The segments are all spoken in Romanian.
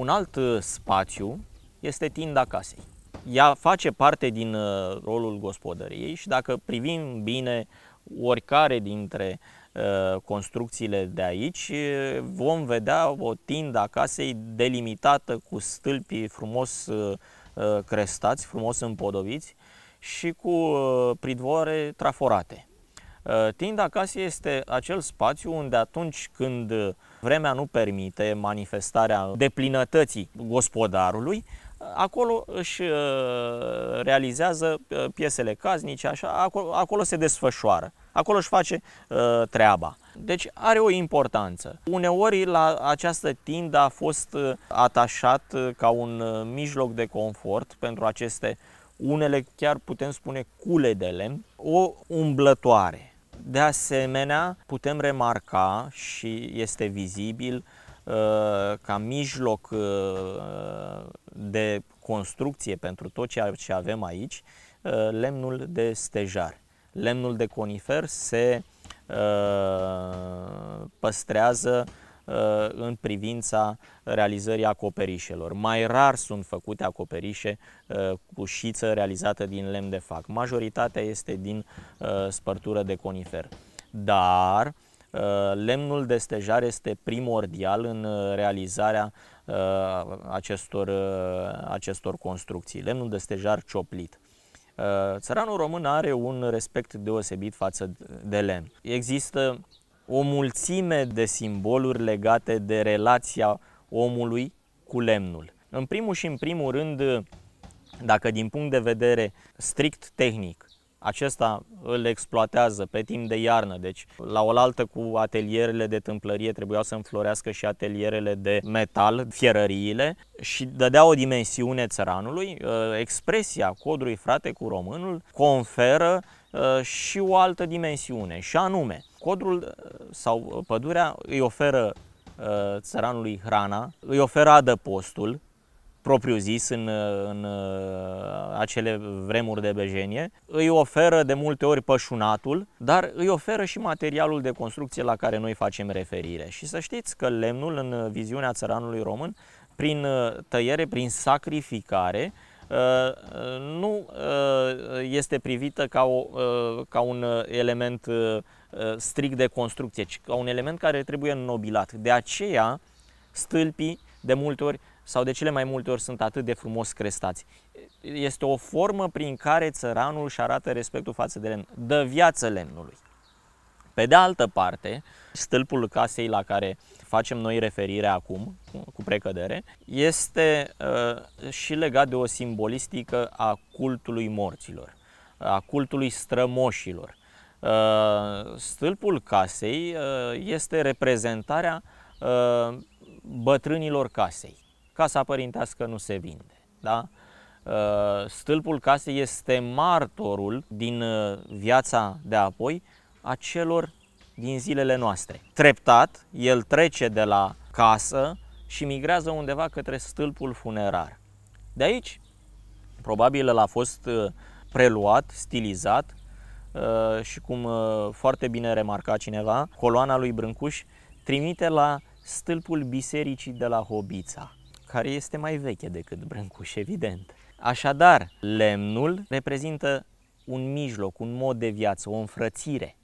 Un alt uh, spațiu este tinda casei. Ea face parte din uh, rolul gospodăriei și dacă privim bine oricare dintre uh, construcțiile de aici, vom vedea o tinda casei delimitată cu stâlpii frumos crestați, frumos împodoviți și cu pridvoare traforate. Uh, Tinda acasă este acel spațiu unde atunci când uh, vremea nu permite manifestarea deplinătății gospodarului, uh, acolo își realizează piesele casnice, așa, acolo, acolo se desfășoară, acolo își face uh, treaba. Deci are o importanță. Uneori la această tindă a fost atașat ca un mijloc de confort pentru aceste unele chiar putem spune cule de lemn, o umblătoare. De asemenea, putem remarca și este vizibil uh, ca mijloc uh, de construcție pentru tot ceea ce avem aici, uh, lemnul de stejar. Lemnul de conifer se păstrează Uh, în privința realizării acoperișelor. Mai rar sunt făcute acoperișe uh, cu șiță realizată din lemn de fac. Majoritatea este din uh, spărtură de conifer. Dar lemnul de stejar este primordial în realizarea acestor, acestor construcții. Lemnul de stejar cioplit. Țăranul român are un respect deosebit față de lemn. Există o mulțime de simboluri legate de relația omului cu lemnul. În primul și în primul rând, dacă din punct de vedere strict tehnic, acesta îl exploatează pe timp de iarnă, deci la oaltă cu atelierele de tâmplărie trebuiau să înflorească și atelierele de metal, fierăriile și dădea o dimensiune țăranului. Expresia codrui frate cu românul conferă Uh, și o altă dimensiune, și anume, codrul uh, sau uh, pădurea îi oferă țăranului hrana, îi oferă adăpostul, propriu-zis în, în acele vremuri de bejenie, îi oferă de multe ori pășunatul, dar îi oferă și materialul de construcție la care noi facem referire. Și să știți că lemnul în viziunea țăranului român, prin tăiere, prin sacrificare, Uh, uh, nu uh, este privită ca, o, ca un element strict de construcție, ci ca un element care trebuie înnobilat. De aceea, stâlpii de multe ori sau de cele mai multe ori sunt atât de frumos crestați. Este o formă prin care țăranul își arată respectul față de lemn, dă viață lemnului. Pe de altă parte, stâlpul casei la care facem noi referire acum, cu precădere, este uh, și legat de o simbolistică a cultului morților, a cultului strămoșilor. Uh, stâlpul casei uh, este reprezentarea uh, bătrânilor casei. Casa părintească nu se vinde. Da? Uh, stâlpul casei este martorul din uh, viața de apoi a celor din zilele noastre. Treptat, el trece de la casă și migrează undeva către stâlpul funerar. De aici, probabil el a fost uh, preluat, stilizat uh, și cum uh, foarte bine remarca cineva, coloana lui Brâncuș trimite la stâlpul bisericii de la Hobița, care este mai veche decât Brâncuș, evident. Așadar, lemnul reprezintă un mijloc, un mod de viață, o înfrățire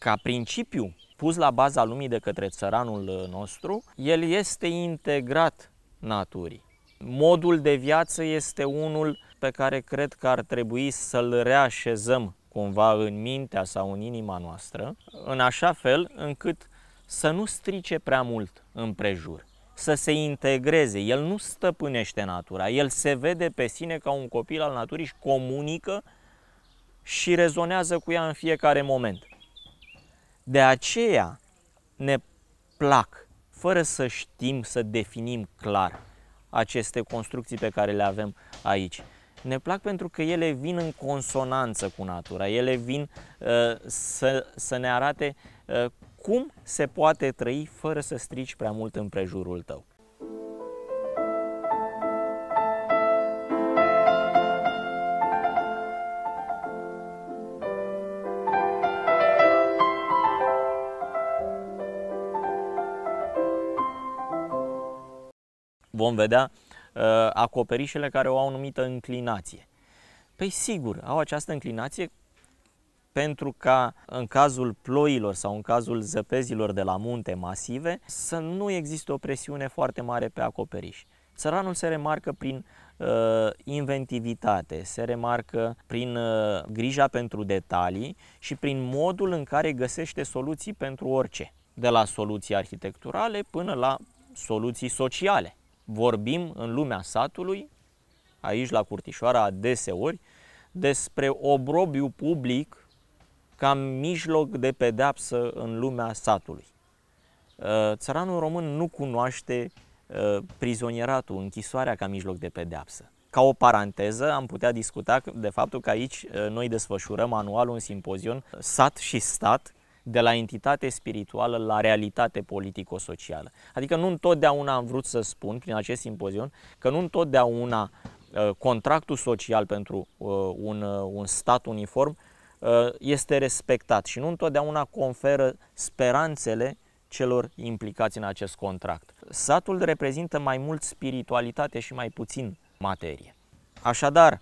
ca principiu pus la baza lumii de către țăranul uh, nostru, el este integrat naturii. Modul de viață este unul pe care cred că ar trebui să-l reașezăm cumva în mintea sau în inima noastră, în așa fel încât să nu strice prea mult în prejur, să se integreze. El nu stăpânește natura, el se vede pe sine ca un copil al naturii și comunică și rezonează cu ea în fiecare moment. De aceea ne plac, fără să știm, să definim clar aceste construcții pe care le avem aici. Ne plac pentru că ele vin în consonanță cu natura, ele vin uh, să, să ne arate uh, cum se poate trăi fără să strici prea mult în prejurul tău. vom vedea, uh, acoperișele care o au anumită înclinație. Păi sigur, au această înclinație pentru ca în cazul ploilor sau în cazul zăpezilor de la munte masive să nu existe o presiune foarte mare pe acoperiș. Țăranul se remarcă prin uh, inventivitate, se remarcă prin uh, grija pentru detalii și prin modul în care găsește soluții pentru orice, de la soluții arhitecturale până la soluții sociale vorbim în lumea satului, aici la Curtișoara adeseori, despre obrobiu public ca mijloc de pedeapsă în lumea satului. Uh, țăranul român nu cunoaște uh, prizonieratul, închisoarea ca mijloc de pedeapsă. Ca o paranteză, am putea discuta de faptul că aici uh, noi desfășurăm anual un simpozion Sat și Stat, de la entitate spirituală la realitate politico-socială. Adică nu întotdeauna am vrut să spun prin acest simpozion că nu întotdeauna uh, contractul social pentru uh, un, uh, un stat uniform este respectat și nu întotdeauna conferă speranțele celor implicați în acest contract. Satul reprezintă mai mult spiritualitate și mai puțin materie. Așadar,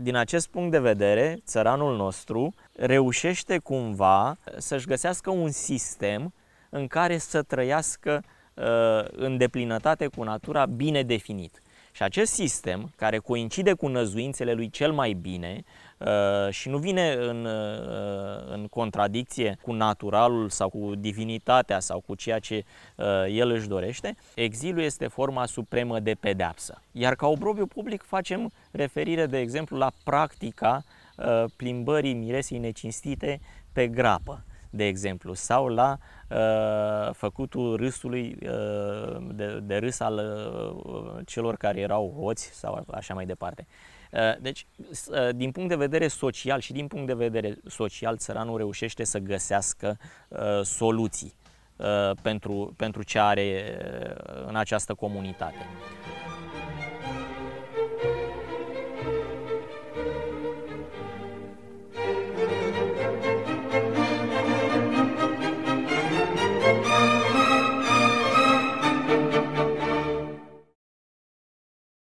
din acest punct de vedere, țăranul nostru reușește cumva să-și găsească un sistem în care să trăiască uh, în deplinătate cu natura bine definit. Și acest sistem, care coincide cu năzuințele lui cel mai bine uh, și nu vine în, uh, în contradicție cu naturalul sau cu divinitatea sau cu ceea ce uh, el își dorește, exilul este forma supremă de pedeapsă. Iar ca obrobiu public facem referire, de exemplu, la practica plimbării miresei necinstite pe grapă de exemplu, sau la uh, făcutul râsului uh, de, de râs al uh, celor care erau hoți sau așa mai departe. Uh, deci, uh, din punct de vedere social și din punct de vedere social, țăranul reușește să găsească uh, soluții uh, pentru, pentru ce are uh, în această comunitate.